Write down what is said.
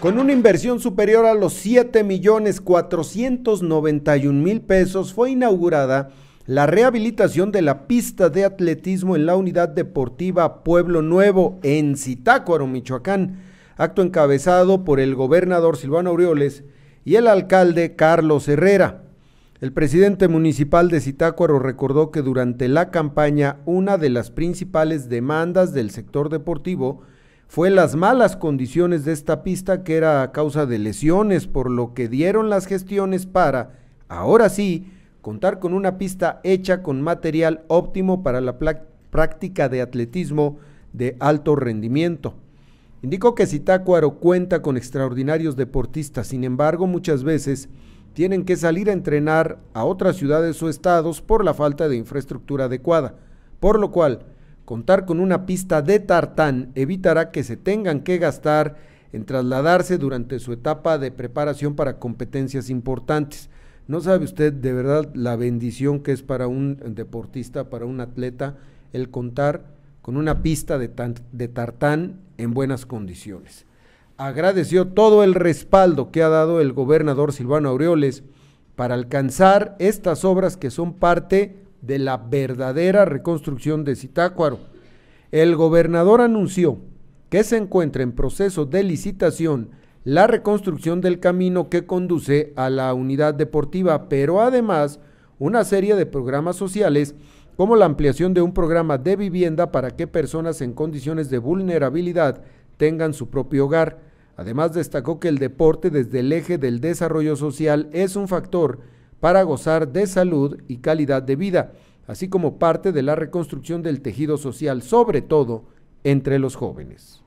Con una inversión superior a los 7 millones 491 mil pesos fue inaugurada la rehabilitación de la pista de atletismo en la unidad deportiva Pueblo Nuevo en Zitácuaro, Michoacán, acto encabezado por el gobernador Silvano Aureoles y el alcalde Carlos Herrera. El presidente municipal de Zitácuaro recordó que durante la campaña una de las principales demandas del sector deportivo fue las malas condiciones de esta pista que era a causa de lesiones, por lo que dieron las gestiones para, ahora sí, contar con una pista hecha con material óptimo para la práctica de atletismo de alto rendimiento. Indicó que Zitácuaro cuenta con extraordinarios deportistas, sin embargo muchas veces tienen que salir a entrenar a otras ciudades o estados por la falta de infraestructura adecuada, por lo cual Contar con una pista de tartán evitará que se tengan que gastar en trasladarse durante su etapa de preparación para competencias importantes. No sabe usted de verdad la bendición que es para un deportista, para un atleta, el contar con una pista de, tartán en buenas condiciones. Agradeció todo el respaldo que ha dado el gobernador Silvano Aureoles para alcanzar estas obras que son parte de la verdadera reconstrucción de Zitácuaro. El gobernador anunció que se encuentra en proceso de licitación la reconstrucción del camino que conduce a la unidad deportiva, pero además una serie de programas sociales como la ampliación de un programa de vivienda para que personas en condiciones de vulnerabilidad tengan su propio hogar. Además destacó que el deporte desde el eje del desarrollo social es un factor para gozar de salud y calidad de vida, así como parte de la reconstrucción del tejido social, sobre todo entre los jóvenes.